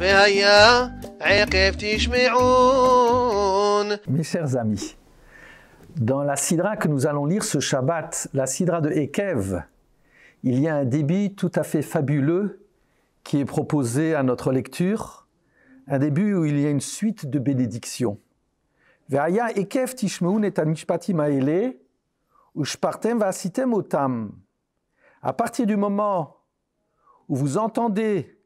Mes chers amis, dans la sidra que nous allons lire ce Shabbat, la sidra de Ekev, il y a un débit tout à fait fabuleux qui est proposé à notre lecture, un début où il y a une suite de bénédictions. À partir du moment où vous entendez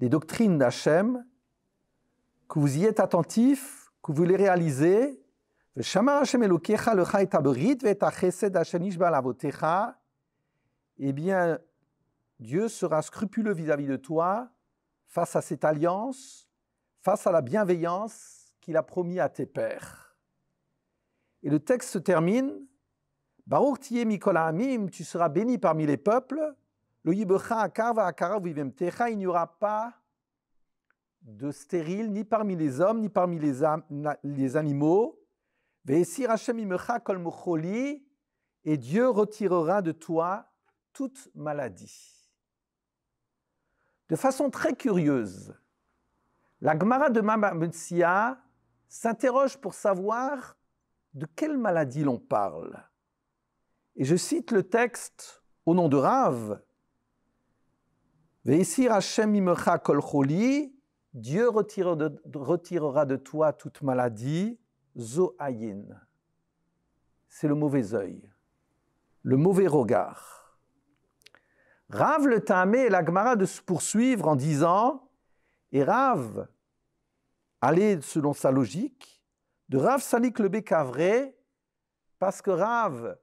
des doctrines d'Hachem, que vous y êtes attentifs, que vous les réalisez. Eh bien, Dieu sera scrupuleux vis-à-vis de toi face à cette alliance, face à la bienveillance qu'il a promis à tes pères. Et le texte se termine Baruch tu seras béni parmi les peuples, il n'y aura pas de stérile ni parmi les hommes, ni parmi les, animaux. Kol et Dieu retirera de toi toute maladie. De façon très curieuse, la Gemara de Mamatsia s'interroge pour savoir de quelle maladie l'on parle. Et je cite le texte au nom de Rav, Dieu retire de, retirera de toi toute maladie. Zoayin. C'est le mauvais œil, le mauvais regard. Rav le Tamé et l'Agmara de se poursuivre en disant Et Rav, allez selon sa logique, de Rav Salik le Bécavré, parce que Rav,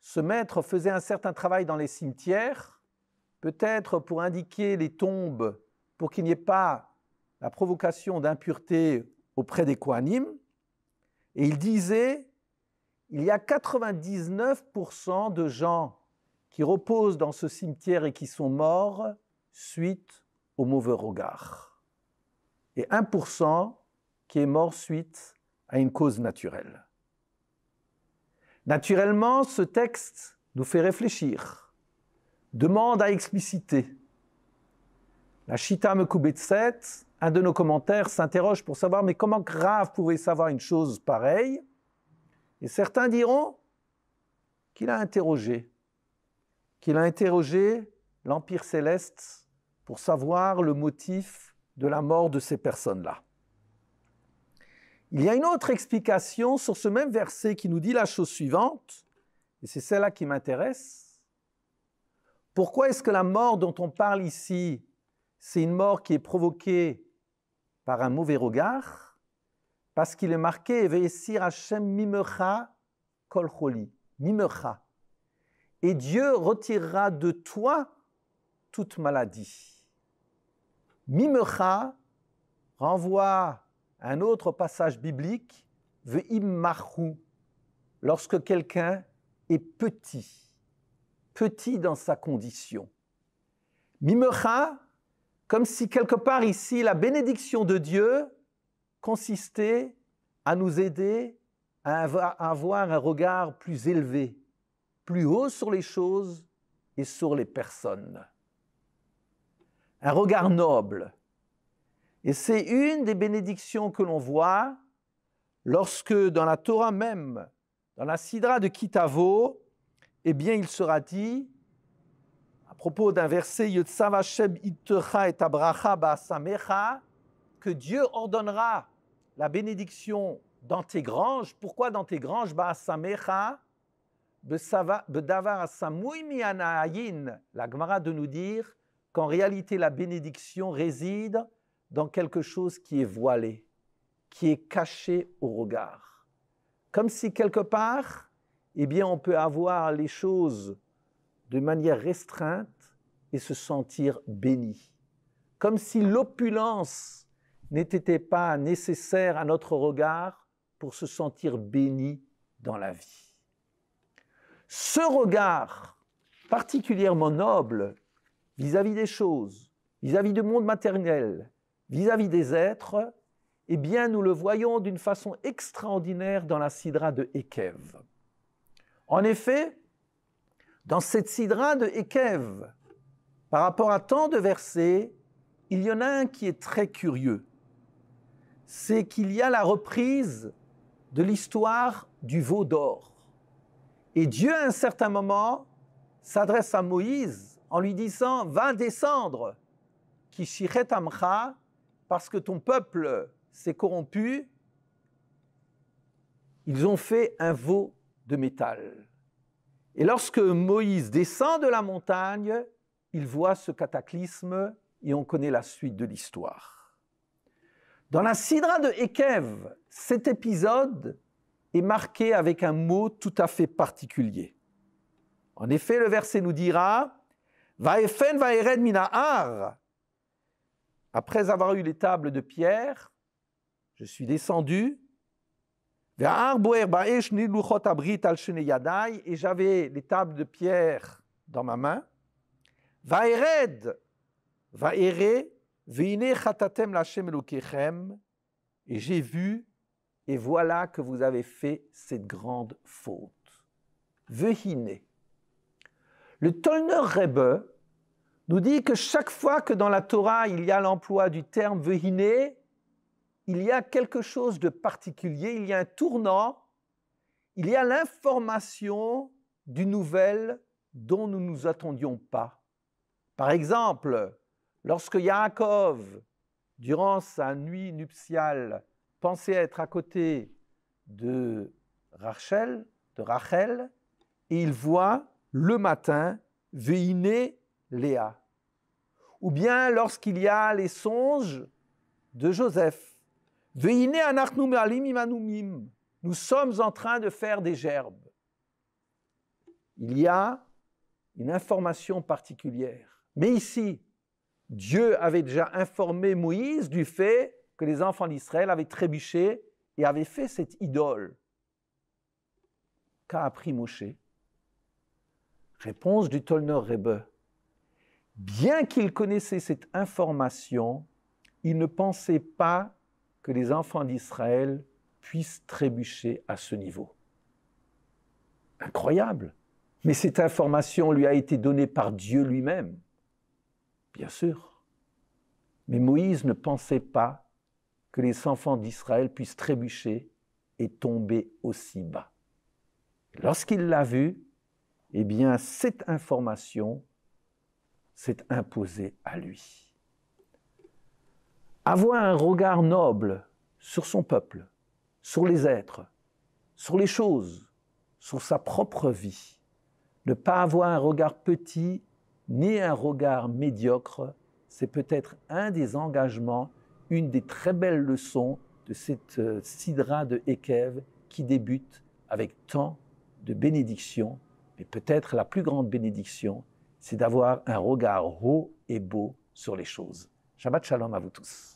ce maître, faisait un certain travail dans les cimetières, peut-être pour indiquer les tombes, pour qu'il n'y ait pas la provocation d'impureté auprès des Kohanim. Et il disait, il y a 99% de gens qui reposent dans ce cimetière et qui sont morts suite au mauvais regard. Et 1% qui est mort suite à une cause naturelle. Naturellement, ce texte nous fait réfléchir demande à expliciter. La Shita Mekoubetset, un de nos commentaires, s'interroge pour savoir mais comment grave pouvait savoir une chose pareille Et certains diront qu'il a interrogé, qu'il a interrogé l'Empire céleste pour savoir le motif de la mort de ces personnes-là. Il y a une autre explication sur ce même verset qui nous dit la chose suivante, et c'est celle-là qui m'intéresse. Pourquoi est-ce que la mort dont on parle ici, c'est une mort qui est provoquée par un mauvais regard Parce qu'il est marqué Veessir hachem mimecha choli »« mimecha. Et Dieu retirera de toi toute maladie. Mimecha renvoie un autre passage biblique, Ve'im'achou »« lorsque quelqu'un est petit petit dans sa condition. Mimecha, comme si quelque part ici, la bénédiction de Dieu consistait à nous aider à avoir un regard plus élevé, plus haut sur les choses et sur les personnes. Un regard noble. Et c'est une des bénédictions que l'on voit lorsque dans la Torah même, dans la Sidra de Kitavo, eh bien, il sera dit, à propos d'un verset, et que Dieu ordonnera la bénédiction dans tes granges. Pourquoi dans tes granges La Gemara de nous dire qu'en réalité, la bénédiction réside dans quelque chose qui est voilé, qui est caché au regard. Comme si quelque part, eh bien on peut avoir les choses de manière restreinte et se sentir béni. Comme si l'opulence n'était pas nécessaire à notre regard pour se sentir béni dans la vie. Ce regard particulièrement noble vis-à-vis des choses, vis-à-vis du monde maternel, vis-à-vis des êtres, eh bien nous le voyons d'une façon extraordinaire dans la sidra de Ekev. En effet, dans cette sidra de Ekev, par rapport à tant de versets, il y en a un qui est très curieux. C'est qu'il y a la reprise de l'histoire du veau d'or. Et Dieu, à un certain moment, s'adresse à Moïse en lui disant Va descendre, Kishiret Amcha, parce que ton peuple s'est corrompu. Ils ont fait un veau de métal. Et lorsque Moïse descend de la montagne, il voit ce cataclysme et on connaît la suite de l'histoire. Dans la Sidra de Ekev, cet épisode est marqué avec un mot tout à fait particulier. En effet, le verset nous dira Vaefen vaered minahar. Après avoir eu les tables de pierre, je suis descendu et j'avais les tables de pierre dans ma main. Et j'ai vu, et voilà que vous avez fait cette grande faute. Le Tolner Rebbe nous dit que chaque fois que dans la Torah il y a l'emploi du terme vehine, il y a quelque chose de particulier, il y a un tournant, il y a l'information d'une nouvelle dont nous ne nous attendions pas. Par exemple, lorsque Yaakov, durant sa nuit nuptiale, pensait être à côté de Rachel, de Rachel, et il voit le matin veiner Léa. Ou bien lorsqu'il y a les songes de Joseph, nous sommes en train de faire des gerbes. Il y a une information particulière. Mais ici, Dieu avait déjà informé Moïse du fait que les enfants d'Israël avaient trébuché et avaient fait cette idole. Qu'a appris Moshe Réponse du Tolner Rebbe. Bien qu'il connaissait cette information, il ne pensait pas que les enfants d'Israël puissent trébucher à ce niveau. Incroyable. Mais cette information lui a été donnée par Dieu lui-même. Bien sûr. Mais Moïse ne pensait pas que les enfants d'Israël puissent trébucher et tomber aussi bas. Lorsqu'il l'a vu, eh bien, cette information s'est imposée à lui avoir un regard noble sur son peuple, sur les êtres, sur les choses, sur sa propre vie. Ne pas avoir un regard petit ni un regard médiocre, c'est peut-être un des engagements, une des très belles leçons de cette euh, sidra de Ekev qui débute avec tant de bénédictions, mais peut-être la plus grande bénédiction, c'est d'avoir un regard haut et beau sur les choses. Shabbat shalom à vous tous.